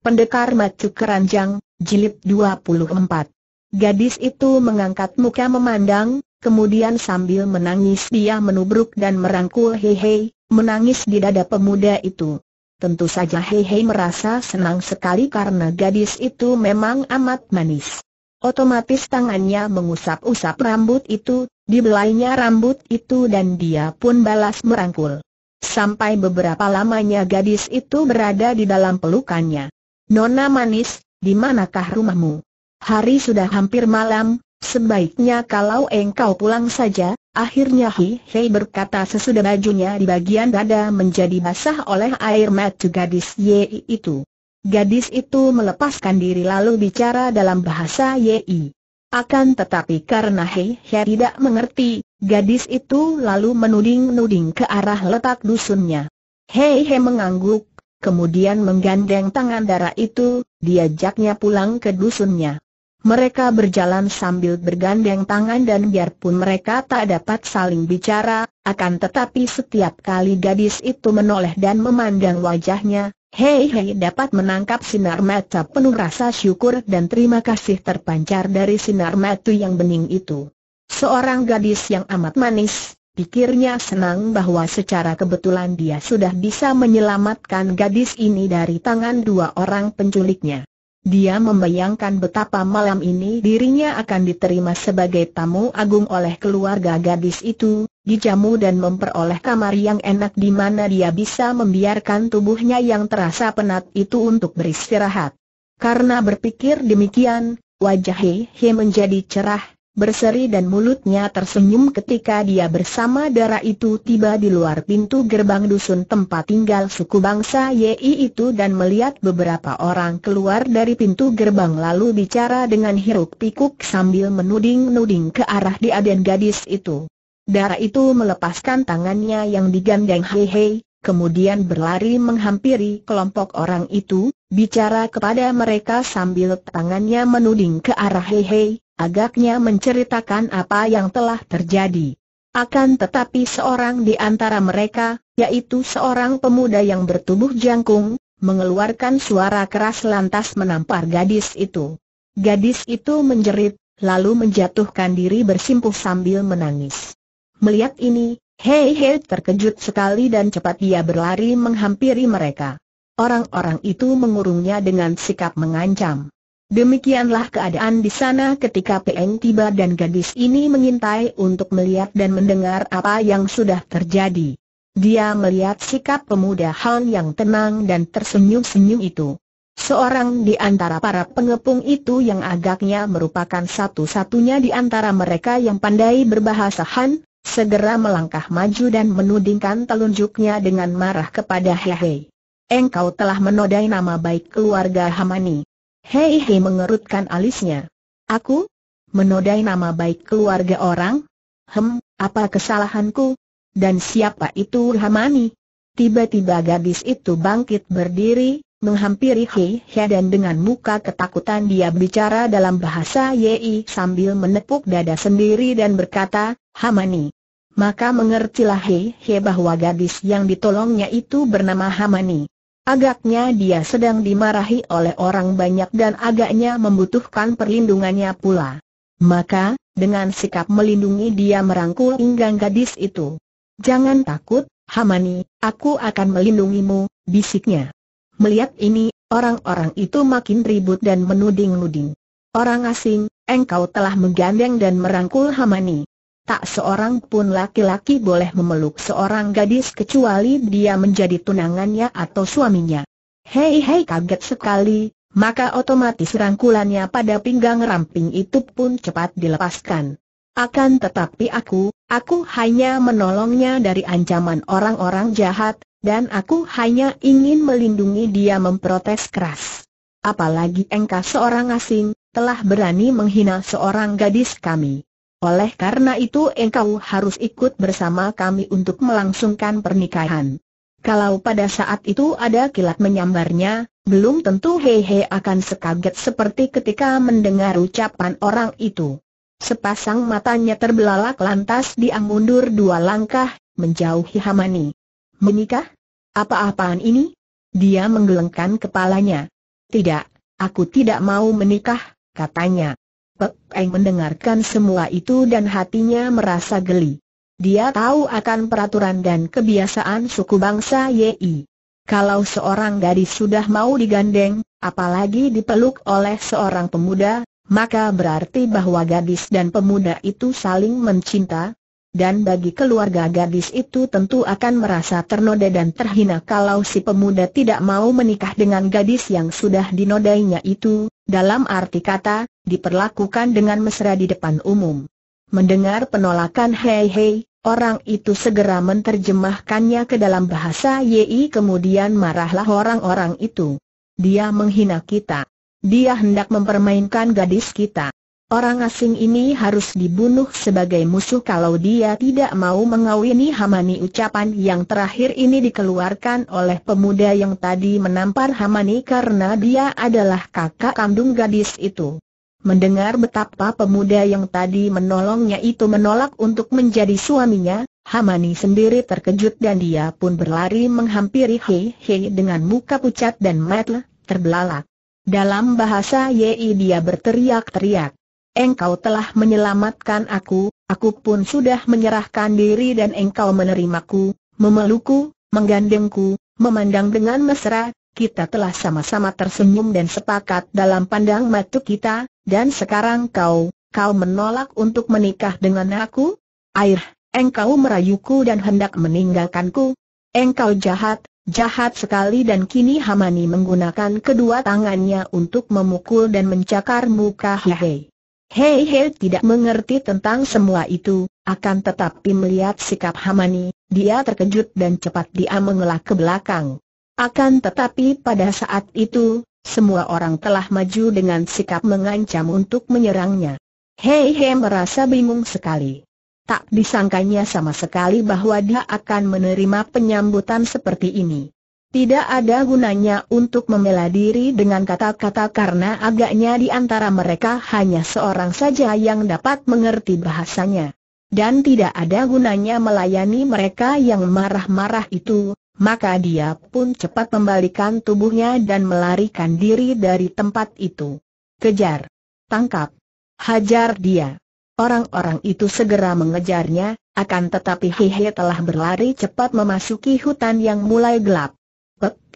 Pendekar Macu Keranjang, Jilid 24. Gadis itu mengangkat muka memandang, kemudian sambil menangis dia menubruk dan merangkul Hehe, menangis di dada pemuda itu. Tentu saja Hehe merasa senang sekali karena gadis itu memang amat manis. Otomatis tangannya mengusap-usap rambut itu, dibelainya rambut itu dan dia pun balas merangkul. Sampai beberapa lamanya gadis itu berada di dalam pelukannya. Nona manis, di manakah rumahmu? Hari sudah hampir malam, sebaiknya kalau engkau pulang saja, akhirnya Hi Hei berkata sesudah bajunya di bagian dada menjadi basah oleh air mata gadis Yei itu. Gadis itu melepaskan diri lalu bicara dalam bahasa Yei. Akan tetapi karena Hei Hei tidak mengerti, gadis itu lalu menuding-nuding ke arah letak dusunnya. Hei Hei mengangguk, kemudian menggandeng tangan darah itu, diajaknya pulang ke dusunnya. Mereka berjalan sambil bergandeng tangan dan biarpun mereka tak dapat saling bicara, akan tetapi setiap kali gadis itu menoleh dan memandang wajahnya, Hei Hei dapat menangkap sinar mata penuh rasa syukur dan terima kasih terpancar dari sinar mata yang bening itu. Seorang gadis yang amat manis, Pikirnya senang bahwa secara kebetulan dia sudah bisa menyelamatkan gadis ini dari tangan dua orang penculiknya. Dia membayangkan betapa malam ini dirinya akan diterima sebagai tamu agung oleh keluarga gadis itu, dijamu dan memperoleh kamar yang enak di mana dia bisa membiarkan tubuhnya yang terasa penat itu untuk beristirahat. Karena berpikir demikian, wajah Hei He menjadi cerah, berseri dan mulutnya tersenyum ketika dia bersama darah itu tiba di luar pintu gerbang dusun tempat tinggal suku bangsa Yi itu dan melihat beberapa orang keluar dari pintu gerbang lalu bicara dengan hiruk pikuk sambil menuding-nuding ke arah dia dan gadis itu. Darah itu melepaskan tangannya yang digandeng hei-hei, kemudian berlari menghampiri kelompok orang itu, bicara kepada mereka sambil tangannya menuding ke arah hei-hei, agaknya menceritakan apa yang telah terjadi. Akan tetapi seorang di antara mereka, yaitu seorang pemuda yang bertubuh jangkung, mengeluarkan suara keras lantas menampar gadis itu. Gadis itu menjerit, lalu menjatuhkan diri bersimpuh sambil menangis. Melihat ini, Hei Hei terkejut sekali dan cepat ia berlari menghampiri mereka. Orang-orang itu mengurungnya dengan sikap mengancam. Demikianlah keadaan di sana ketika Peng tiba dan gadis ini mengintai untuk melihat dan mendengar apa yang sudah terjadi. Dia melihat sikap pemuda Han yang tenang dan tersenyum-senyum itu. Seorang di antara para pengepung itu yang agaknya merupakan satu-satunya di antara mereka yang pandai berbahasa Han, segera melangkah maju dan menudingkan telunjuknya dengan marah kepada Hehe. Engkau telah menodai nama baik keluarga Hamani. Hei Hei mengerutkan alisnya. Aku? Menodai nama baik keluarga orang? Hem, apa kesalahanku? Dan siapa itu Hamani? Tiba-tiba gadis itu bangkit berdiri, menghampiri Hei Hei dan dengan muka ketakutan dia bicara dalam bahasa Yei sambil menepuk dada sendiri dan berkata, Hamani. Maka mengertilah Hei Hei bahwa gadis yang ditolongnya itu bernama Hamani. Agaknya dia sedang dimarahi oleh orang banyak dan agaknya membutuhkan perlindungannya pula. Maka, dengan sikap melindungi dia merangkul pinggang gadis itu. Jangan takut, Hamani, aku akan melindungimu, bisiknya. Melihat ini, orang-orang itu makin ribut dan menuding-nuding. Orang asing, engkau telah menggandeng dan merangkul Hamani tak seorang pun laki-laki boleh memeluk seorang gadis kecuali dia menjadi tunangannya atau suaminya. Hei hei kaget sekali, maka otomatis rangkulannya pada pinggang ramping itu pun cepat dilepaskan. Akan tetapi aku, aku hanya menolongnya dari ancaman orang-orang jahat, dan aku hanya ingin melindungi dia memprotes keras. Apalagi engkau seorang asing, telah berani menghina seorang gadis kami. Oleh karena itu engkau harus ikut bersama kami untuk melangsungkan pernikahan. Kalau pada saat itu ada kilat menyambarnya, belum tentu hehe akan sekaget seperti ketika mendengar ucapan orang itu. Sepasang matanya terbelalak lantas dia mundur dua langkah, menjauhi Hamani. Menikah? Apa-apaan ini? Dia menggelengkan kepalanya. Tidak, aku tidak mau menikah, katanya. Pek mendengarkan semua itu dan hatinya merasa geli. Dia tahu akan peraturan dan kebiasaan suku bangsa Yi. Kalau seorang gadis sudah mau digandeng, apalagi dipeluk oleh seorang pemuda, maka berarti bahwa gadis dan pemuda itu saling mencinta, dan bagi keluarga gadis itu tentu akan merasa ternoda dan terhina kalau si pemuda tidak mau menikah dengan gadis yang sudah dinodainya itu, dalam arti kata, diperlakukan dengan mesra di depan umum. Mendengar penolakan Hei Hei, orang itu segera menterjemahkannya ke dalam bahasa Yi kemudian marahlah orang-orang itu. Dia menghina kita. Dia hendak mempermainkan gadis kita. Orang asing ini harus dibunuh sebagai musuh kalau dia tidak mau mengawini Hamani ucapan yang terakhir ini dikeluarkan oleh pemuda yang tadi menampar Hamani karena dia adalah kakak kandung gadis itu. Mendengar betapa pemuda yang tadi menolongnya itu menolak untuk menjadi suaminya, Hamani sendiri terkejut dan dia pun berlari menghampiri Hei Hei dengan muka pucat dan metel, terbelalak. Dalam bahasa Yei dia berteriak-teriak engkau telah menyelamatkan aku, aku pun sudah menyerahkan diri dan engkau menerimaku, memelukku, menggandengku, memandang dengan mesra, kita telah sama-sama tersenyum dan sepakat dalam pandang mata kita, dan sekarang kau, kau menolak untuk menikah dengan aku? Air, engkau merayuku dan hendak meninggalkanku. Engkau jahat, jahat sekali dan kini Hamani menggunakan kedua tangannya untuk memukul dan mencakar muka Hihei. Hei Hei tidak mengerti tentang semua itu, akan tetapi melihat sikap Hamani, dia terkejut dan cepat dia mengelak ke belakang. Akan tetapi pada saat itu, semua orang telah maju dengan sikap mengancam untuk menyerangnya. Hei Hei merasa bingung sekali. Tak disangkanya sama sekali bahwa dia akan menerima penyambutan seperti ini. Tidak ada gunanya untuk membela diri dengan kata-kata karena agaknya di antara mereka hanya seorang saja yang dapat mengerti bahasanya. Dan tidak ada gunanya melayani mereka yang marah-marah itu, maka dia pun cepat membalikan tubuhnya dan melarikan diri dari tempat itu. Kejar! Tangkap! Hajar dia! Orang-orang itu segera mengejarnya, akan tetapi Hehe telah berlari cepat memasuki hutan yang mulai gelap.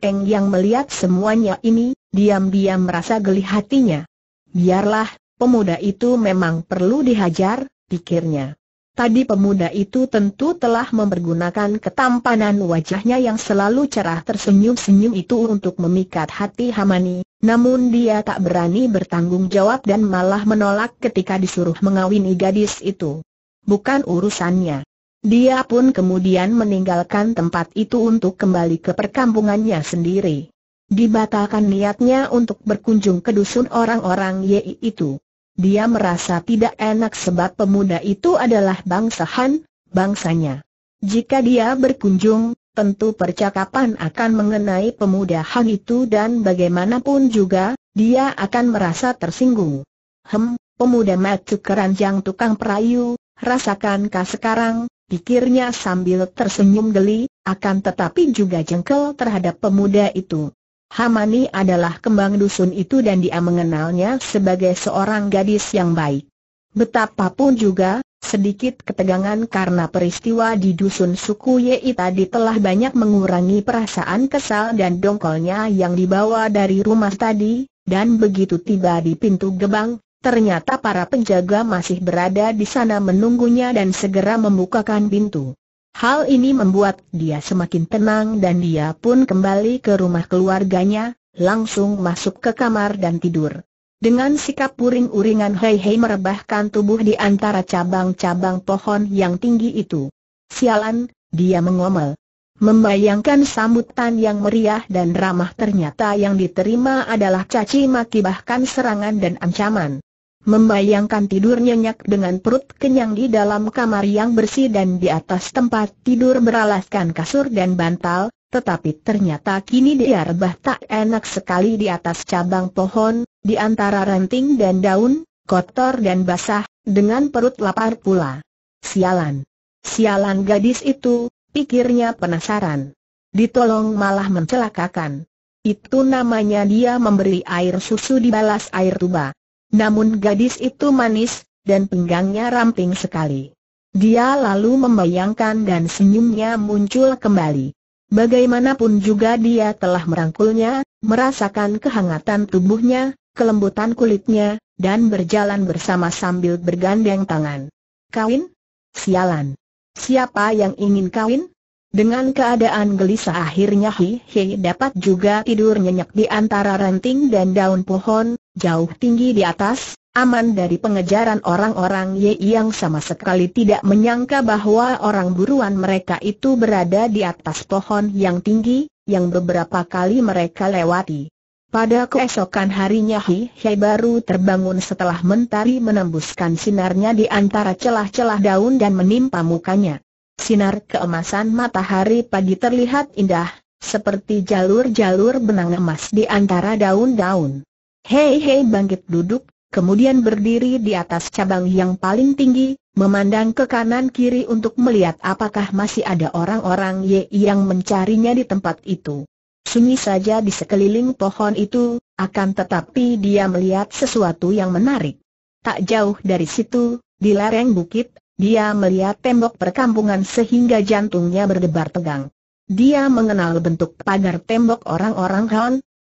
Eng yang melihat semuanya ini, diam-diam merasa geli hatinya. Biarlah, pemuda itu memang perlu dihajar, pikirnya. Tadi pemuda itu tentu telah mempergunakan ketampanan wajahnya yang selalu cerah tersenyum-senyum itu untuk memikat hati Hamani, namun dia tak berani bertanggung jawab dan malah menolak ketika disuruh mengawini gadis itu. Bukan urusannya. Dia pun kemudian meninggalkan tempat itu untuk kembali ke perkampungannya sendiri. Dibatalkan niatnya untuk berkunjung ke dusun orang-orang Yei itu. Dia merasa tidak enak sebab pemuda itu adalah bangsa Han, bangsanya. Jika dia berkunjung, tentu percakapan akan mengenai pemuda Han itu dan bagaimanapun juga, dia akan merasa tersinggung. Hem, pemuda matu keranjang tukang perayu, rasakankah sekarang, pikirnya sambil tersenyum geli, akan tetapi juga jengkel terhadap pemuda itu. Hamani adalah kembang dusun itu dan dia mengenalnya sebagai seorang gadis yang baik. Betapapun juga, sedikit ketegangan karena peristiwa di dusun suku Yei tadi telah banyak mengurangi perasaan kesal dan dongkolnya yang dibawa dari rumah tadi, dan begitu tiba di pintu gebang, Ternyata para penjaga masih berada di sana menunggunya dan segera membukakan pintu. Hal ini membuat dia semakin tenang dan dia pun kembali ke rumah keluarganya, langsung masuk ke kamar dan tidur. Dengan sikap puring uringan Hei Hei merebahkan tubuh di antara cabang-cabang pohon yang tinggi itu. Sialan, dia mengomel. Membayangkan sambutan yang meriah dan ramah ternyata yang diterima adalah caci maki bahkan serangan dan ancaman. Membayangkan tidur nyenyak dengan perut kenyang di dalam kamar yang bersih dan di atas tempat tidur beralaskan kasur dan bantal, tetapi ternyata kini dia rebah tak enak sekali di atas cabang pohon, di antara ranting dan daun, kotor dan basah, dengan perut lapar pula. Sialan. Sialan gadis itu, pikirnya penasaran. Ditolong malah mencelakakan. Itu namanya dia memberi air susu dibalas air tuba. Namun gadis itu manis, dan pinggangnya ramping sekali. Dia lalu membayangkan dan senyumnya muncul kembali. Bagaimanapun juga dia telah merangkulnya, merasakan kehangatan tubuhnya, kelembutan kulitnya, dan berjalan bersama sambil bergandeng tangan. Kawin? Sialan. Siapa yang ingin kawin? Dengan keadaan gelisah akhirnya Hi Hi dapat juga tidur nyenyak di antara ranting dan daun pohon, jauh tinggi di atas, aman dari pengejaran orang-orang Ye yang sama sekali tidak menyangka bahwa orang buruan mereka itu berada di atas pohon yang tinggi, yang beberapa kali mereka lewati. Pada keesokan harinya Hi Hei baru terbangun setelah mentari menembuskan sinarnya di antara celah-celah daun dan menimpa mukanya. Sinar keemasan matahari pagi terlihat indah, seperti jalur-jalur benang emas di antara daun-daun. Hei hei bangkit duduk, kemudian berdiri di atas cabang yang paling tinggi, memandang ke kanan kiri untuk melihat apakah masih ada orang-orang Ye yang mencarinya di tempat itu. Sunyi saja di sekeliling pohon itu, akan tetapi dia melihat sesuatu yang menarik. Tak jauh dari situ, di lereng bukit, dia melihat tembok perkampungan sehingga jantungnya berdebar tegang. Dia mengenal bentuk pagar tembok orang-orang Han,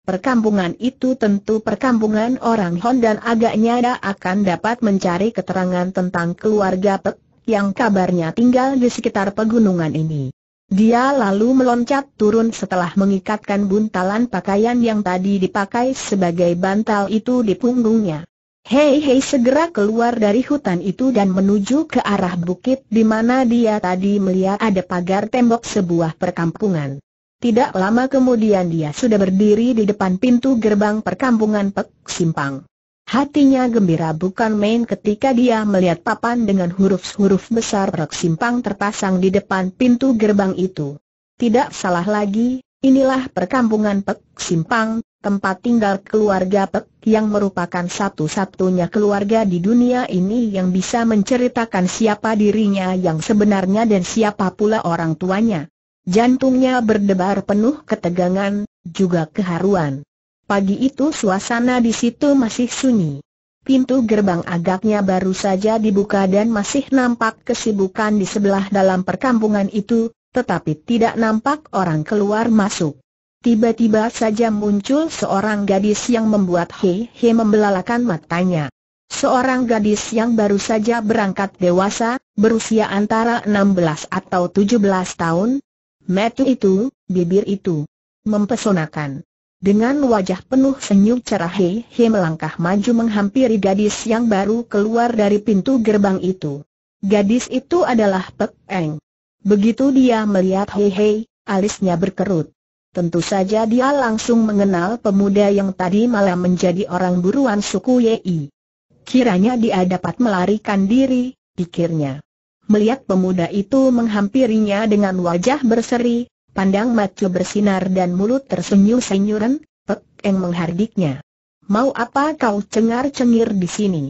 Perkampungan itu tentu perkampungan orang Hon dan agaknya dia akan dapat mencari keterangan tentang keluarga Pek yang kabarnya tinggal di sekitar pegunungan ini. Dia lalu meloncat turun setelah mengikatkan buntalan pakaian yang tadi dipakai sebagai bantal itu di punggungnya. Hei Hei segera keluar dari hutan itu dan menuju ke arah bukit di mana dia tadi melihat ada pagar tembok sebuah perkampungan. Tidak lama kemudian dia sudah berdiri di depan pintu gerbang perkampungan Pek Simpang. Hatinya gembira bukan main ketika dia melihat papan dengan huruf-huruf besar Pek Simpang terpasang di depan pintu gerbang itu. Tidak salah lagi, inilah perkampungan Pek Simpang, tempat tinggal keluarga Pek yang merupakan satu-satunya keluarga di dunia ini yang bisa menceritakan siapa dirinya yang sebenarnya dan siapa pula orang tuanya. Jantungnya berdebar penuh ketegangan, juga keharuan. Pagi itu suasana di situ masih sunyi. Pintu gerbang agaknya baru saja dibuka dan masih nampak kesibukan di sebelah dalam perkampungan itu, tetapi tidak nampak orang keluar masuk. Tiba-tiba saja muncul seorang gadis yang membuat He He membelalakan matanya. Seorang gadis yang baru saja berangkat dewasa, berusia antara 16 atau 17 tahun, Metu itu, bibir itu. Mempesonakan. Dengan wajah penuh senyum cerah Hei Hei melangkah maju menghampiri gadis yang baru keluar dari pintu gerbang itu. Gadis itu adalah Pek Eng. Begitu dia melihat Hei Hei, alisnya berkerut. Tentu saja dia langsung mengenal pemuda yang tadi malam menjadi orang buruan suku Yei. Kiranya dia dapat melarikan diri, pikirnya. Melihat pemuda itu menghampirinya dengan wajah berseri, pandang mata bersinar dan mulut tersenyum-senyuran, Pek Eng menghardiknya. Mau apa kau cengar-cengir di sini?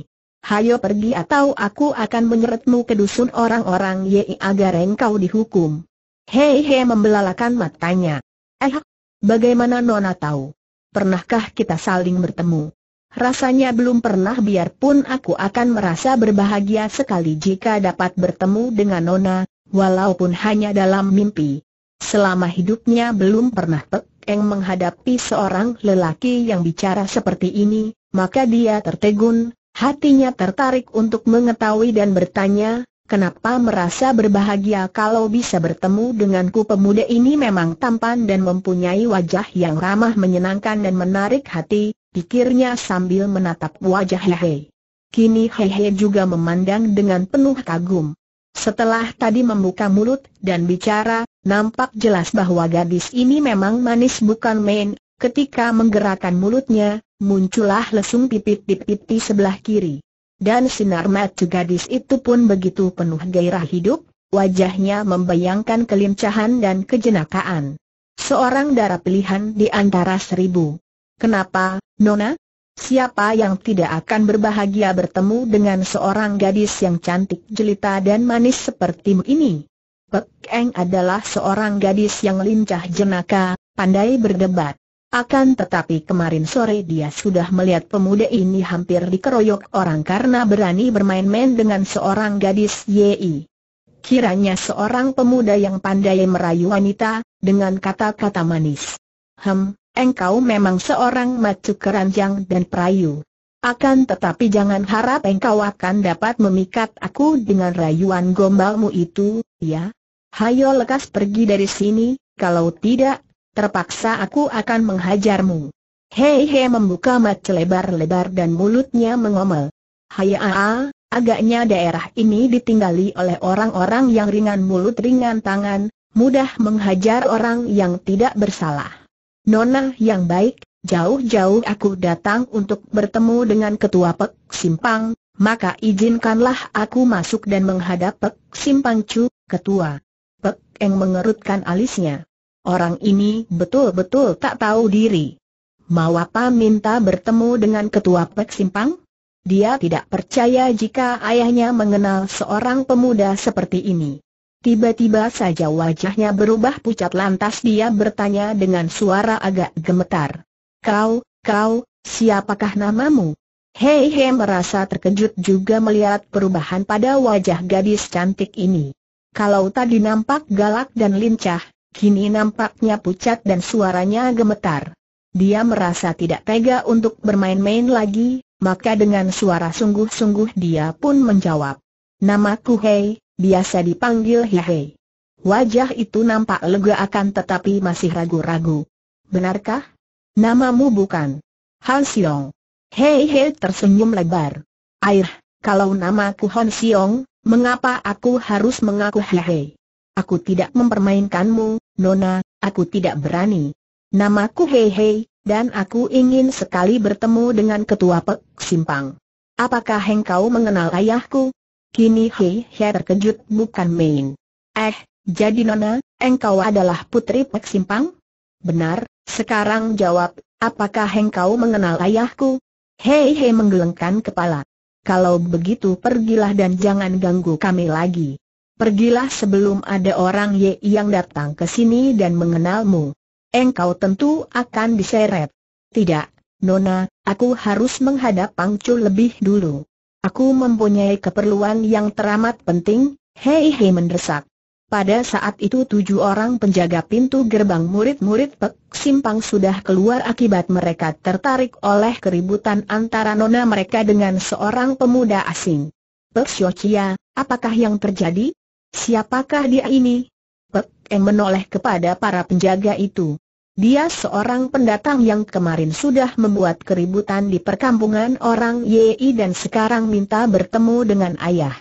Hayo pergi atau aku akan menyeretmu ke dusun orang-orang Yei agar engkau dihukum. Hei hei membelalakan matanya. Eh, bagaimana Nona tahu? Pernahkah kita saling bertemu? Rasanya belum pernah biarpun aku akan merasa berbahagia sekali jika dapat bertemu dengan Nona, walaupun hanya dalam mimpi. Selama hidupnya belum pernah Pek menghadapi seorang lelaki yang bicara seperti ini, maka dia tertegun, hatinya tertarik untuk mengetahui dan bertanya, kenapa merasa berbahagia kalau bisa bertemu denganku pemuda ini memang tampan dan mempunyai wajah yang ramah menyenangkan dan menarik hati, pikirnya sambil menatap wajah Hehe. Kini Hehe juga memandang dengan penuh kagum. Setelah tadi membuka mulut dan bicara, nampak jelas bahwa gadis ini memang manis bukan main. Ketika menggerakkan mulutnya, muncullah lesung pipit di pipi sebelah kiri. Dan sinar mata gadis itu pun begitu penuh gairah hidup, wajahnya membayangkan kelincahan dan kejenakaan. Seorang darah pilihan di antara seribu. Kenapa, Nona? Siapa yang tidak akan berbahagia bertemu dengan seorang gadis yang cantik jelita dan manis seperti ini? Pek Eng adalah seorang gadis yang lincah jenaka, pandai berdebat. Akan tetapi kemarin sore dia sudah melihat pemuda ini hampir dikeroyok orang karena berani bermain-main dengan seorang gadis YI. Kiranya seorang pemuda yang pandai merayu wanita, dengan kata-kata manis. Hem, engkau memang seorang macu keranjang dan perayu. Akan tetapi jangan harap engkau akan dapat memikat aku dengan rayuan gombalmu itu, ya. Hayo lekas pergi dari sini, kalau tidak, terpaksa aku akan menghajarmu. Hei hei membuka mata lebar-lebar dan mulutnya mengomel. Hai aa, agaknya daerah ini ditinggali oleh orang-orang yang ringan mulut ringan tangan, mudah menghajar orang yang tidak bersalah. Nona yang baik, jauh-jauh aku datang untuk bertemu dengan ketua Pek Simpang, maka izinkanlah aku masuk dan menghadap Pek Simpang Cu, ketua. Pek yang mengerutkan alisnya. Orang ini betul-betul tak tahu diri. Mau apa minta bertemu dengan ketua Pek Simpang? Dia tidak percaya jika ayahnya mengenal seorang pemuda seperti ini. Tiba-tiba saja wajahnya berubah pucat lantas dia bertanya dengan suara agak gemetar. Kau, kau, siapakah namamu? Hei He merasa terkejut juga melihat perubahan pada wajah gadis cantik ini. Kalau tadi nampak galak dan lincah, kini nampaknya pucat dan suaranya gemetar. Dia merasa tidak tega untuk bermain-main lagi, maka dengan suara sungguh-sungguh dia pun menjawab. Namaku Hei, biasa dipanggil Hihei. Wajah itu nampak lega akan tetapi masih ragu-ragu. Benarkah? Namamu bukan? Han Siong. Hei Hei tersenyum lebar. Air, kalau namaku Han Siong, mengapa aku harus mengaku Hei? Aku tidak mempermainkanmu, Nona, aku tidak berani. Namaku Hei Hei, dan aku ingin sekali bertemu dengan ketua Pek Simpang. Apakah engkau mengenal ayahku? Kini Hei Hei terkejut bukan main. Eh, jadi Nona, engkau adalah putri Pek Simpang? Benar, sekarang jawab, apakah engkau mengenal ayahku? Hei Hei menggelengkan kepala. Kalau begitu pergilah dan jangan ganggu kami lagi. Pergilah sebelum ada orang Ye yang datang ke sini dan mengenalmu. Engkau tentu akan diseret. Tidak, Nona, aku harus menghadap Pangcu lebih dulu. Aku mempunyai keperluan yang teramat penting, hei hei mendesak. Pada saat itu tujuh orang penjaga pintu gerbang murid-murid Pek Simpang sudah keluar akibat mereka tertarik oleh keributan antara nona mereka dengan seorang pemuda asing. Pek Siochia, apakah yang terjadi? Siapakah dia ini? Pek yang menoleh kepada para penjaga itu. Dia seorang pendatang yang kemarin sudah membuat keributan di perkampungan orang Yi dan sekarang minta bertemu dengan ayah.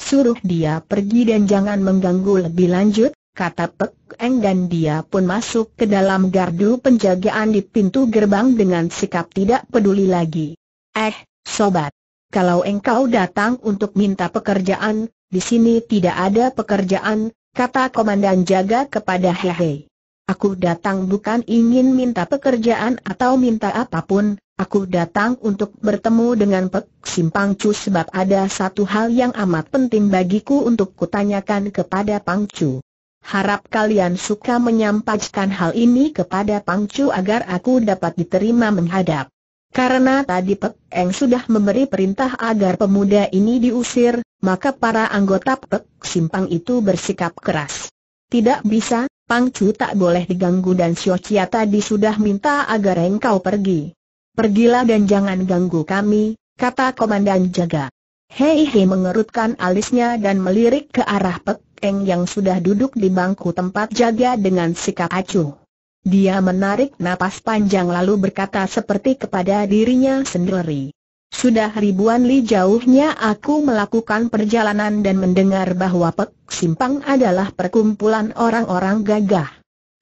Suruh dia pergi dan jangan mengganggu lebih lanjut, kata Pek Eng dan dia pun masuk ke dalam gardu penjagaan di pintu gerbang dengan sikap tidak peduli lagi. Eh, sobat, kalau engkau datang untuk minta pekerjaan, di sini tidak ada pekerjaan, kata komandan jaga kepada Hehe. Aku datang bukan ingin minta pekerjaan atau minta apapun, aku datang untuk bertemu dengan Pek Simpang Cu sebab ada satu hal yang amat penting bagiku untuk kutanyakan kepada Pang Cu. Harap kalian suka menyampaikan hal ini kepada Pang Cu agar aku dapat diterima menghadap. Karena tadi Pek Eng sudah memberi perintah agar pemuda ini diusir, maka para anggota Pek Simpang itu bersikap keras. Tidak bisa, Pang Chu tak boleh diganggu dan Chia tadi sudah minta agar engkau pergi. Pergilah dan jangan ganggu kami, kata komandan jaga. Hei Hei mengerutkan alisnya dan melirik ke arah Pek Eng yang sudah duduk di bangku tempat jaga dengan sikap acuh. Dia menarik napas panjang lalu berkata seperti kepada dirinya sendiri. Sudah ribuan li jauhnya aku melakukan perjalanan dan mendengar bahwa Pek Simpang adalah perkumpulan orang-orang gagah.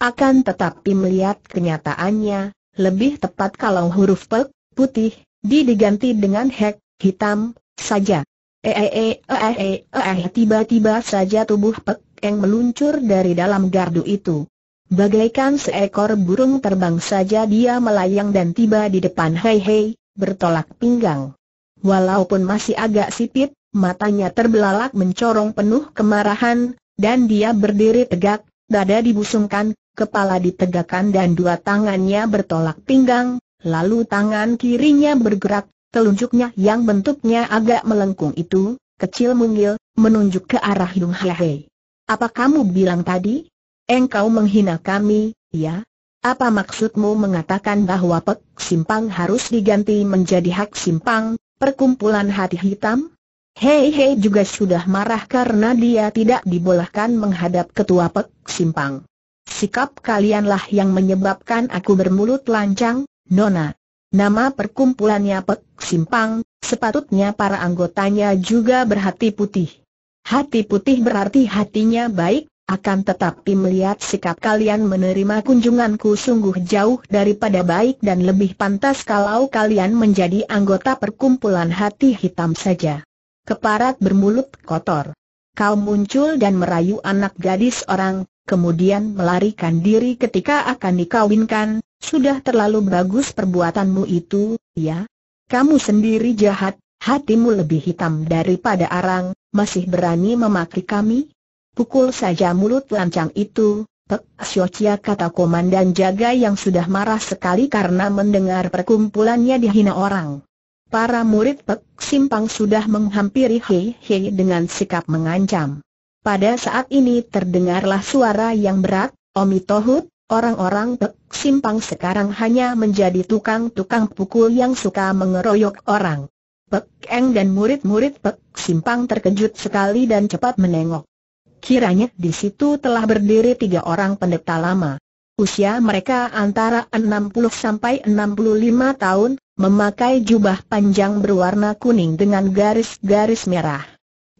Akan tetapi melihat kenyataannya, lebih tepat kalau huruf Pek, putih, diganti dengan hek, hitam, saja. Ee, ee, ee, e, e, e, tiba-tiba saja tubuh Pek yang meluncur dari dalam gardu itu. Bagaikan seekor burung terbang saja dia melayang dan tiba di depan Hei Hei, bertolak pinggang. Walaupun masih agak sipit, matanya terbelalak mencorong penuh kemarahan, dan dia berdiri tegak, dada dibusungkan, kepala ditegakkan dan dua tangannya bertolak pinggang, lalu tangan kirinya bergerak, telunjuknya yang bentuknya agak melengkung itu, kecil mungil, menunjuk ke arah Yung Hei. Apa kamu bilang tadi? Engkau menghina kami, ya? Apa maksudmu mengatakan bahwa Pek Simpang harus diganti menjadi Hak Simpang, perkumpulan hati hitam? Hei Hei juga sudah marah karena dia tidak dibolehkan menghadap ketua Pek Simpang. Sikap kalianlah yang menyebabkan aku bermulut lancang, Nona. Nama perkumpulannya Pek Simpang, sepatutnya para anggotanya juga berhati putih. Hati putih berarti hatinya baik, akan tetapi melihat sikap kalian menerima kunjunganku sungguh jauh daripada baik dan lebih pantas kalau kalian menjadi anggota perkumpulan hati hitam saja. Keparat bermulut kotor. Kau muncul dan merayu anak gadis orang, kemudian melarikan diri ketika akan dikawinkan, sudah terlalu bagus perbuatanmu itu, ya? Kamu sendiri jahat, hatimu lebih hitam daripada arang, masih berani memaki kami? Pukul saja mulut lancang itu, Pek Siocia kata komandan jaga yang sudah marah sekali karena mendengar perkumpulannya dihina orang. Para murid Pek Simpang sudah menghampiri Hei Hei dengan sikap mengancam. Pada saat ini terdengarlah suara yang berat, Omi Tohut, Orang-orang Pek Simpang sekarang hanya menjadi tukang-tukang pukul yang suka mengeroyok orang. Pek Eng dan murid-murid Pek Simpang terkejut sekali dan cepat menengok. Kiranya di situ telah berdiri tiga orang pendeta lama. Usia mereka antara 60 sampai 65 tahun, memakai jubah panjang berwarna kuning dengan garis-garis merah.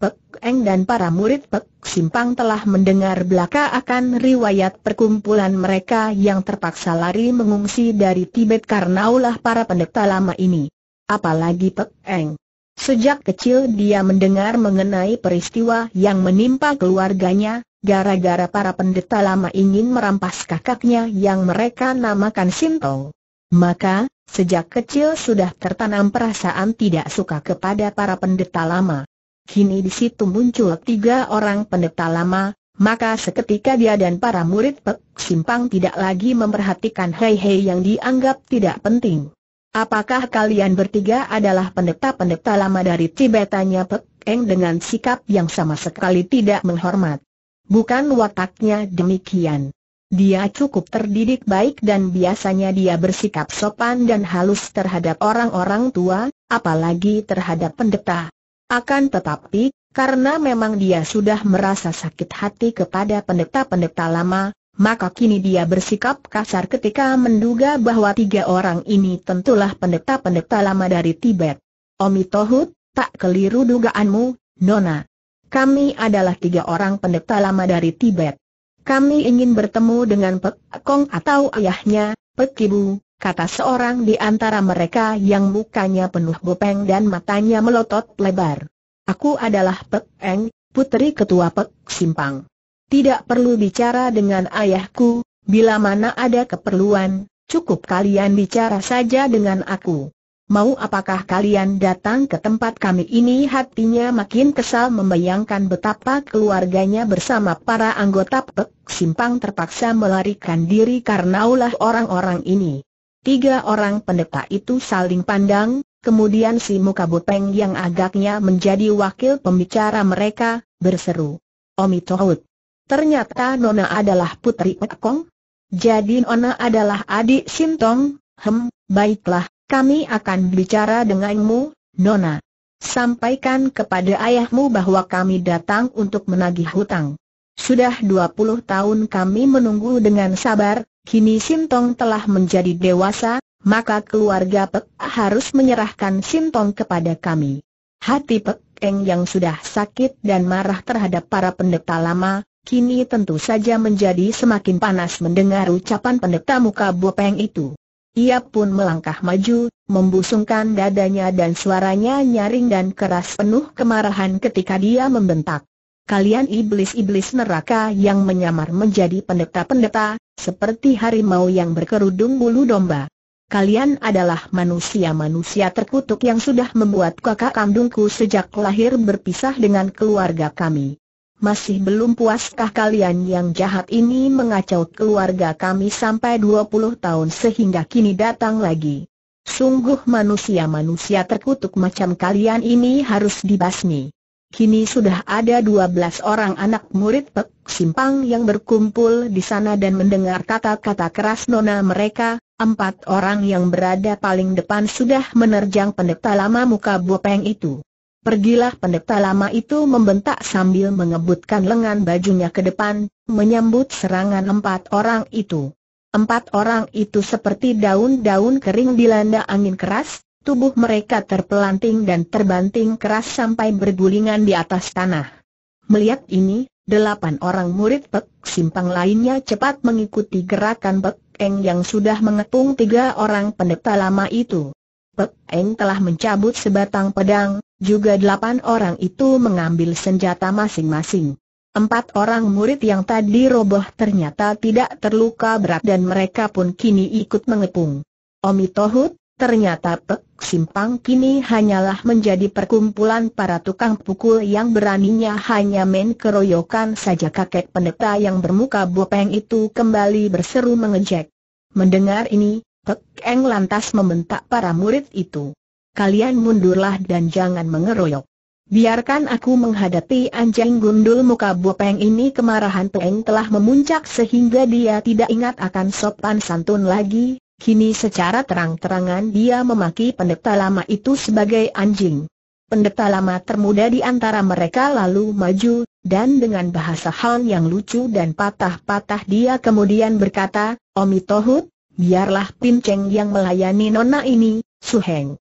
Pek Eng dan para murid Pek Simpang telah mendengar belaka akan riwayat perkumpulan mereka yang terpaksa lari mengungsi dari Tibet karena ulah para pendeta lama ini. Apalagi Pek Eng. Sejak kecil dia mendengar mengenai peristiwa yang menimpa keluarganya, gara-gara para pendeta lama ingin merampas kakaknya yang mereka namakan Sintong. Maka, sejak kecil sudah tertanam perasaan tidak suka kepada para pendeta lama. Kini di situ muncul tiga orang pendeta lama, maka seketika dia dan para murid Pek Simpang tidak lagi memperhatikan hei-hei yang dianggap tidak penting. Apakah kalian bertiga adalah pendeta-pendeta lama dari Tibetanya Pek Eng dengan sikap yang sama sekali tidak menghormat? Bukan wataknya demikian. Dia cukup terdidik baik dan biasanya dia bersikap sopan dan halus terhadap orang-orang tua, apalagi terhadap pendeta. Akan tetapi, karena memang dia sudah merasa sakit hati kepada pendeta-pendeta lama, maka kini dia bersikap kasar ketika menduga bahwa tiga orang ini tentulah pendeta-pendeta lama dari Tibet. Omitohut, tak keliru dugaanmu, Nona. Kami adalah tiga orang pendeta lama dari Tibet. Kami ingin bertemu dengan Pek Kong atau ayahnya, Pek Kibu, kata seorang di antara mereka yang mukanya penuh bopeng dan matanya melotot lebar. Aku adalah Pek Eng, putri ketua Pek Simpang tidak perlu bicara dengan ayahku, bila mana ada keperluan, cukup kalian bicara saja dengan aku. Mau apakah kalian datang ke tempat kami ini hatinya makin kesal membayangkan betapa keluarganya bersama para anggota Pek Simpang terpaksa melarikan diri karena ulah orang-orang ini. Tiga orang pendeta itu saling pandang, kemudian si muka buteng yang agaknya menjadi wakil pembicara mereka, berseru. Omi Tohut, Ternyata Nona adalah putri Kong. Jadi Nona adalah adik Sintong? Hem, baiklah, kami akan bicara denganmu, Nona. Sampaikan kepada ayahmu bahwa kami datang untuk menagih hutang. Sudah 20 tahun kami menunggu dengan sabar, kini Sintong telah menjadi dewasa, maka keluarga Pek harus menyerahkan Sintong kepada kami. Hati Pek Eng yang sudah sakit dan marah terhadap para pendeta lama, kini tentu saja menjadi semakin panas mendengar ucapan pendeta muka Bopeng itu. Ia pun melangkah maju, membusungkan dadanya dan suaranya nyaring dan keras penuh kemarahan ketika dia membentak. Kalian iblis-iblis neraka yang menyamar menjadi pendeta-pendeta, seperti harimau yang berkerudung bulu domba. Kalian adalah manusia-manusia terkutuk yang sudah membuat kakak kandungku sejak lahir berpisah dengan keluarga kami masih belum puaskah kalian yang jahat ini mengacau keluarga kami sampai 20 tahun sehingga kini datang lagi? Sungguh manusia-manusia terkutuk macam kalian ini harus dibasmi. Kini sudah ada 12 orang anak murid Pek Simpang yang berkumpul di sana dan mendengar kata-kata keras nona mereka, empat orang yang berada paling depan sudah menerjang pendeta lama muka Bopeng itu. Pergilah pendeta lama itu membentak sambil mengebutkan lengan bajunya ke depan, menyambut serangan empat orang itu. Empat orang itu seperti daun-daun kering dilanda angin keras, tubuh mereka terpelanting dan terbanting keras sampai bergulingan di atas tanah. Melihat ini, delapan orang murid Pek Simpang lainnya cepat mengikuti gerakan Pek Eng yang sudah mengepung tiga orang pendeta lama itu. Pek Eng telah mencabut sebatang pedang, juga delapan orang itu mengambil senjata masing-masing. Empat orang murid yang tadi roboh ternyata tidak terluka berat dan mereka pun kini ikut mengepung. Omi Tohut, ternyata Pek Simpang kini hanyalah menjadi perkumpulan para tukang pukul yang beraninya hanya main keroyokan saja kakek pendeta yang bermuka bopeng itu kembali berseru mengejek. Mendengar ini, Pek Eng lantas membentak para murid itu. Kalian mundurlah dan jangan mengeroyok. Biarkan aku menghadapi anjing gundul muka bopeng ini kemarahan Peng telah memuncak sehingga dia tidak ingat akan sopan santun lagi, kini secara terang-terangan dia memaki pendeta lama itu sebagai anjing. Pendeta lama termuda di antara mereka lalu maju, dan dengan bahasa Han yang lucu dan patah-patah dia kemudian berkata, Omi Tohut, Biarlah pinceng yang melayani nona ini, Suheng.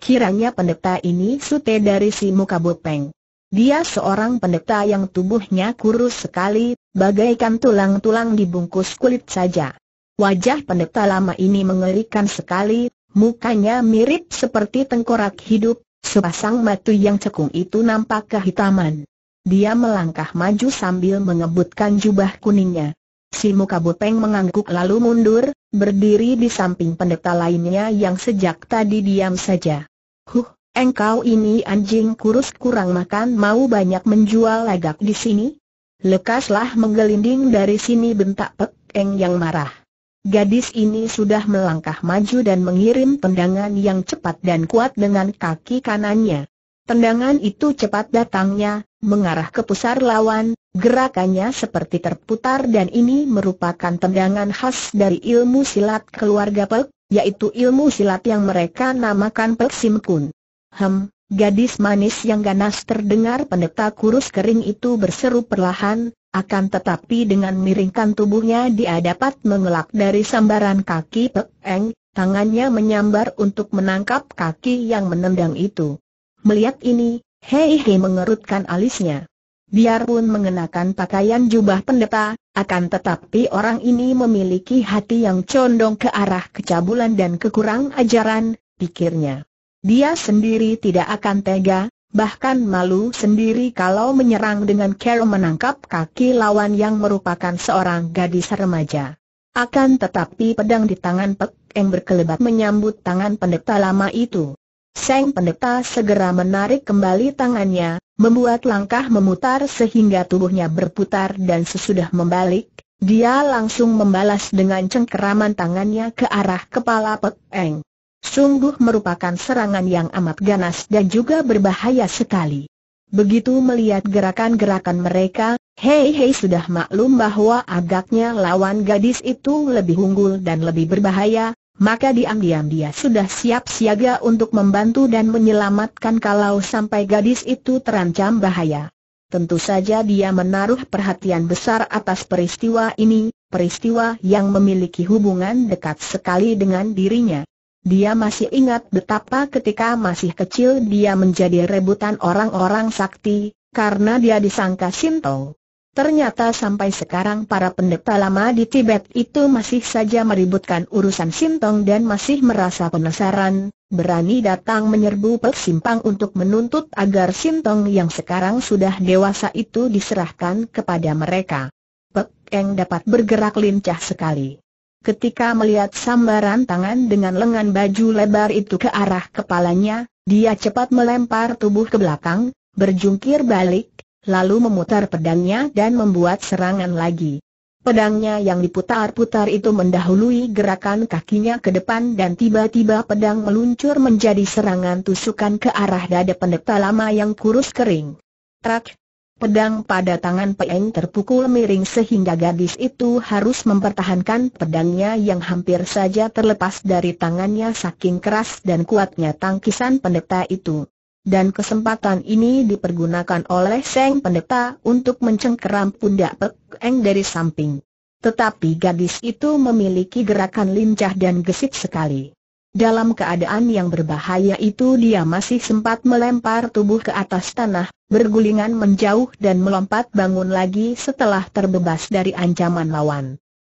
Kiranya pendeta ini sute dari si muka bopeng. Dia seorang pendeta yang tubuhnya kurus sekali, bagaikan tulang-tulang dibungkus kulit saja. Wajah pendeta lama ini mengerikan sekali, mukanya mirip seperti tengkorak hidup, sepasang mata yang cekung itu nampak kehitaman. Dia melangkah maju sambil mengebutkan jubah kuningnya. Si muka bopeng mengangguk lalu mundur, berdiri di samping pendeta lainnya yang sejak tadi diam saja. Huh, engkau ini anjing kurus kurang makan mau banyak menjual lagak di sini? Lekaslah menggelinding dari sini bentak Pek Eng yang marah. Gadis ini sudah melangkah maju dan mengirim tendangan yang cepat dan kuat dengan kaki kanannya. Tendangan itu cepat datangnya, mengarah ke pusar lawan, gerakannya seperti terputar dan ini merupakan tendangan khas dari ilmu silat keluarga Pek, yaitu ilmu silat yang mereka namakan Pek Sim Hem, gadis manis yang ganas terdengar pendeta kurus kering itu berseru perlahan, akan tetapi dengan miringkan tubuhnya dia dapat mengelak dari sambaran kaki Pek Eng, tangannya menyambar untuk menangkap kaki yang menendang itu. Melihat ini, Hei Hei mengerutkan alisnya. Biarpun mengenakan pakaian jubah pendeta, akan tetapi orang ini memiliki hati yang condong ke arah kecabulan dan kekurang ajaran, pikirnya. Dia sendiri tidak akan tega, bahkan malu sendiri kalau menyerang dengan care menangkap kaki lawan yang merupakan seorang gadis remaja. Akan tetapi pedang di tangan Pek yang berkelebat menyambut tangan pendeta lama itu. Seng pendeta segera menarik kembali tangannya, membuat langkah memutar sehingga tubuhnya berputar dan sesudah membalik, dia langsung membalas dengan cengkeraman tangannya ke arah kepala Pek Eng. Sungguh merupakan serangan yang amat ganas dan juga berbahaya sekali. Begitu melihat gerakan-gerakan mereka, Hei Hei sudah maklum bahwa agaknya lawan gadis itu lebih unggul dan lebih berbahaya, maka diam-diam dia sudah siap siaga untuk membantu dan menyelamatkan kalau sampai gadis itu terancam bahaya. Tentu saja dia menaruh perhatian besar atas peristiwa ini, peristiwa yang memiliki hubungan dekat sekali dengan dirinya. Dia masih ingat betapa ketika masih kecil dia menjadi rebutan orang-orang sakti, karena dia disangka sintong. Ternyata sampai sekarang para pendeta lama di Tibet itu masih saja meributkan urusan Sintong dan masih merasa penasaran, berani datang menyerbu persimpang untuk menuntut agar Sintong yang sekarang sudah dewasa itu diserahkan kepada mereka. Pek Eng dapat bergerak lincah sekali. Ketika melihat sambaran tangan dengan lengan baju lebar itu ke arah kepalanya, dia cepat melempar tubuh ke belakang, berjungkir balik, lalu memutar pedangnya dan membuat serangan lagi. Pedangnya yang diputar-putar itu mendahului gerakan kakinya ke depan dan tiba-tiba pedang meluncur menjadi serangan tusukan ke arah dada pendeta lama yang kurus kering. Trak! Pedang pada tangan Peng terpukul miring sehingga gadis itu harus mempertahankan pedangnya yang hampir saja terlepas dari tangannya saking keras dan kuatnya tangkisan pendeta itu dan kesempatan ini dipergunakan oleh Seng Pendeta untuk mencengkeram pundak Pek Eng dari samping. Tetapi gadis itu memiliki gerakan lincah dan gesit sekali. Dalam keadaan yang berbahaya itu dia masih sempat melempar tubuh ke atas tanah, bergulingan menjauh dan melompat bangun lagi setelah terbebas dari ancaman lawan.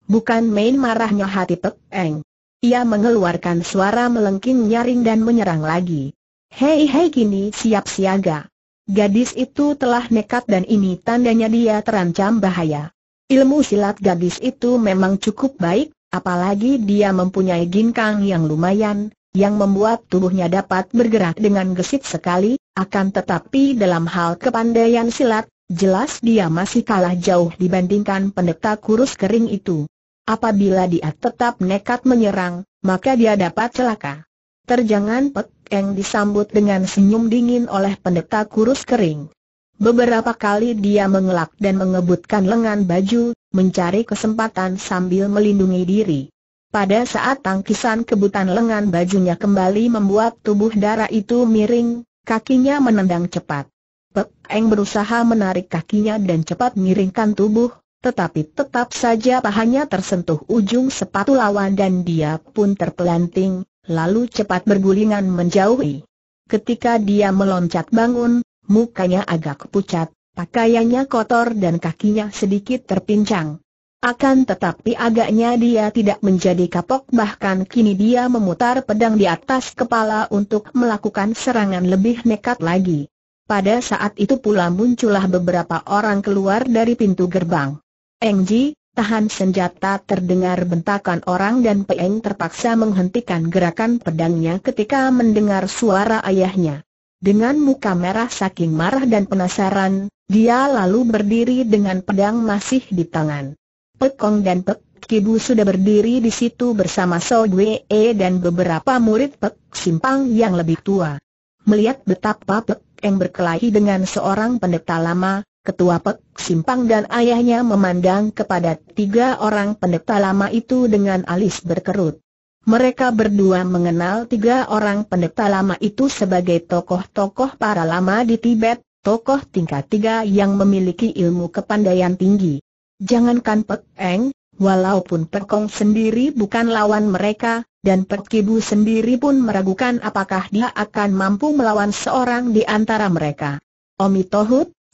Bukan main marahnya hati Pek Eng. Ia mengeluarkan suara melengking nyaring dan menyerang lagi. Hei hei kini siap siaga. Gadis itu telah nekat dan ini tandanya dia terancam bahaya. Ilmu silat gadis itu memang cukup baik, apalagi dia mempunyai ginkang yang lumayan, yang membuat tubuhnya dapat bergerak dengan gesit sekali, akan tetapi dalam hal kepandaian silat, jelas dia masih kalah jauh dibandingkan pendeta kurus kering itu. Apabila dia tetap nekat menyerang, maka dia dapat celaka. Terjangan Pek Eng disambut dengan senyum dingin oleh pendeta kurus kering. Beberapa kali dia mengelak dan mengebutkan lengan baju, mencari kesempatan sambil melindungi diri. Pada saat tangkisan kebutan lengan bajunya kembali membuat tubuh darah itu miring, kakinya menendang cepat. Pek Eng berusaha menarik kakinya dan cepat miringkan tubuh, tetapi tetap saja pahanya tersentuh ujung sepatu lawan dan dia pun terpelanting, lalu cepat bergulingan menjauhi. Ketika dia meloncat bangun, mukanya agak pucat, pakaiannya kotor dan kakinya sedikit terpincang. Akan tetapi agaknya dia tidak menjadi kapok bahkan kini dia memutar pedang di atas kepala untuk melakukan serangan lebih nekat lagi. Pada saat itu pula muncullah beberapa orang keluar dari pintu gerbang. Engji, Tahan senjata terdengar bentakan orang dan Peng terpaksa menghentikan gerakan pedangnya ketika mendengar suara ayahnya. Dengan muka merah saking marah dan penasaran, dia lalu berdiri dengan pedang masih di tangan. Pekong dan Pek Kibu sudah berdiri di situ bersama So Wee dan beberapa murid Pek Simpang yang lebih tua. Melihat betapa Pek yang berkelahi dengan seorang pendeta lama, Ketua Pek Simpang dan ayahnya memandang kepada tiga orang pendeta lama itu dengan alis berkerut. Mereka berdua mengenal tiga orang pendeta lama itu sebagai tokoh-tokoh para lama di Tibet, tokoh tingkat tiga yang memiliki ilmu kepandaian tinggi. Jangankan Pek Eng, walaupun Perkong sendiri bukan lawan mereka, dan Pek Kibu sendiri pun meragukan apakah dia akan mampu melawan seorang di antara mereka. Omi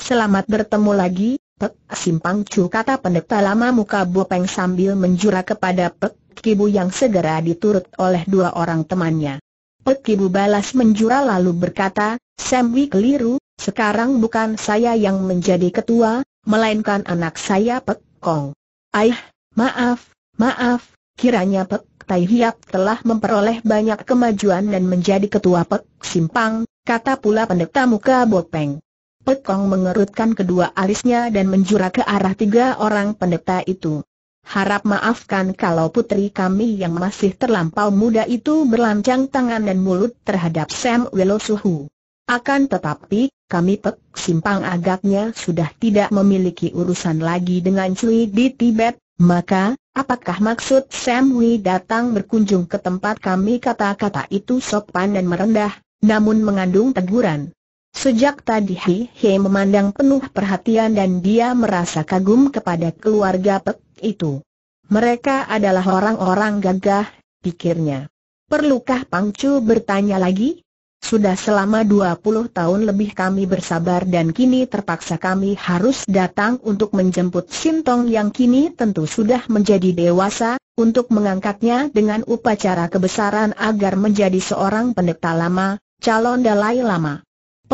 Selamat bertemu lagi, Pek Simpang Cu kata pendeta lama muka Bopeng sambil menjura kepada Pek Kibu yang segera diturut oleh dua orang temannya. Pek Kibu balas menjura lalu berkata, Semwi keliru, sekarang bukan saya yang menjadi ketua, melainkan anak saya Pek Kong. Aih, maaf, maaf, kiranya Pek Tai Hiap telah memperoleh banyak kemajuan dan menjadi ketua Pek Simpang, kata pula pendeta muka Bopeng. Kong mengerutkan kedua alisnya dan menjura ke arah tiga orang pendeta itu. Harap maafkan kalau putri kami yang masih terlampau muda itu berlancang tangan dan mulut terhadap Sam Welosuhu. Akan tetapi, kami Pek Simpang agaknya sudah tidak memiliki urusan lagi dengan Cui di Tibet, maka, apakah maksud Sam Wei datang berkunjung ke tempat kami kata-kata itu sopan dan merendah, namun mengandung teguran. Sejak tadi Hei Hei memandang penuh perhatian dan dia merasa kagum kepada keluarga Pek itu. Mereka adalah orang-orang gagah, pikirnya. Perlukah Pang Chu bertanya lagi? Sudah selama 20 tahun lebih kami bersabar dan kini terpaksa kami harus datang untuk menjemput Sintong yang kini tentu sudah menjadi dewasa, untuk mengangkatnya dengan upacara kebesaran agar menjadi seorang pendeta lama, calon Dalai Lama.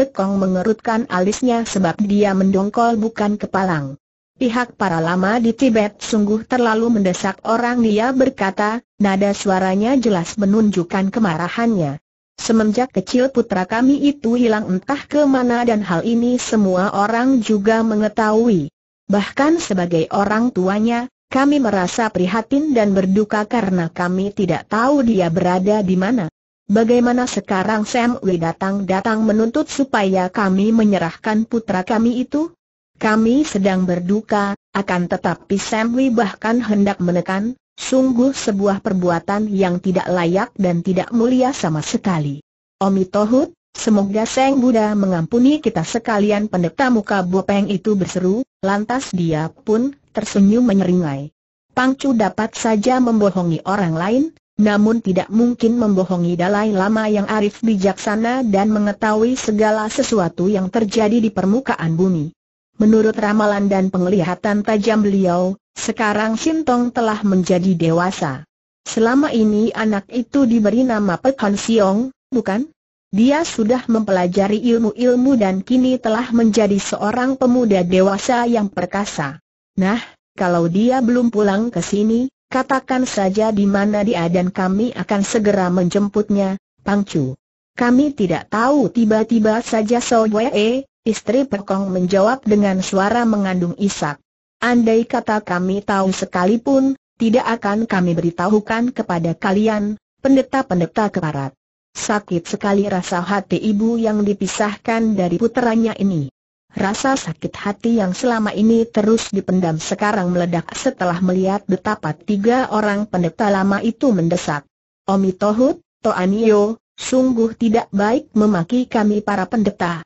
Kong mengerutkan alisnya sebab dia mendongkol bukan kepalang. Pihak para lama di Tibet sungguh terlalu mendesak orang dia berkata, nada suaranya jelas menunjukkan kemarahannya. Semenjak kecil putra kami itu hilang entah kemana dan hal ini semua orang juga mengetahui. Bahkan sebagai orang tuanya, kami merasa prihatin dan berduka karena kami tidak tahu dia berada di mana. Bagaimana sekarang Sam Wei datang-datang menuntut supaya kami menyerahkan putra kami itu? Kami sedang berduka, akan tetapi Sam Wei bahkan hendak menekan, sungguh sebuah perbuatan yang tidak layak dan tidak mulia sama sekali. Omi Tohut, semoga Sang Buddha mengampuni kita sekalian pendeta muka Bopeng itu berseru, lantas dia pun tersenyum menyeringai. Pangcu dapat saja membohongi orang lain, namun tidak mungkin membohongi Dalai Lama yang arif bijaksana dan mengetahui segala sesuatu yang terjadi di permukaan bumi. Menurut ramalan dan penglihatan tajam beliau, sekarang Sintong telah menjadi dewasa. Selama ini anak itu diberi nama Pek Siong, bukan? Dia sudah mempelajari ilmu-ilmu dan kini telah menjadi seorang pemuda dewasa yang perkasa. Nah, kalau dia belum pulang ke sini, Katakan saja di mana dia dan kami akan segera menjemputnya, Pangcu. Kami tidak tahu tiba-tiba saja Soe, istri Pekong menjawab dengan suara mengandung isak. Andai kata kami tahu sekalipun, tidak akan kami beritahukan kepada kalian, pendeta-pendeta keparat. Sakit sekali rasa hati ibu yang dipisahkan dari puteranya ini. Rasa sakit hati yang selama ini terus dipendam sekarang meledak setelah melihat betapa tiga orang pendeta lama itu mendesak. Omi Tohut, Anio, sungguh tidak baik memaki kami para pendeta.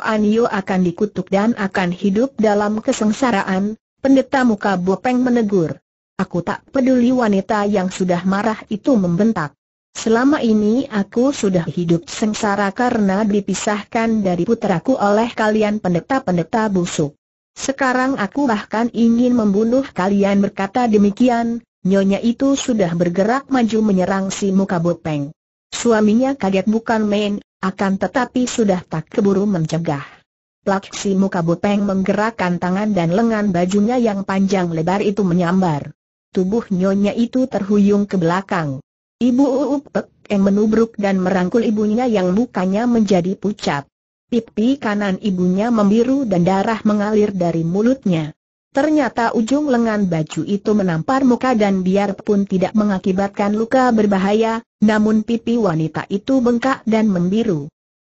Anio akan dikutuk dan akan hidup dalam kesengsaraan, pendeta muka bopeng menegur. Aku tak peduli wanita yang sudah marah itu membentak. Selama ini aku sudah hidup sengsara karena dipisahkan dari puteraku oleh kalian pendeta-pendeta busuk. Sekarang aku bahkan ingin membunuh kalian berkata demikian, nyonya itu sudah bergerak maju menyerang si muka bopeng. Suaminya kaget bukan main, akan tetapi sudah tak keburu mencegah. Plak si muka bopeng menggerakkan tangan dan lengan bajunya yang panjang lebar itu menyambar. Tubuh nyonya itu terhuyung ke belakang. Ibu Upek yang menubruk dan merangkul ibunya yang mukanya menjadi pucat. Pipi kanan ibunya membiru dan darah mengalir dari mulutnya. Ternyata ujung lengan baju itu menampar muka dan biarpun tidak mengakibatkan luka berbahaya, namun pipi wanita itu bengkak dan membiru.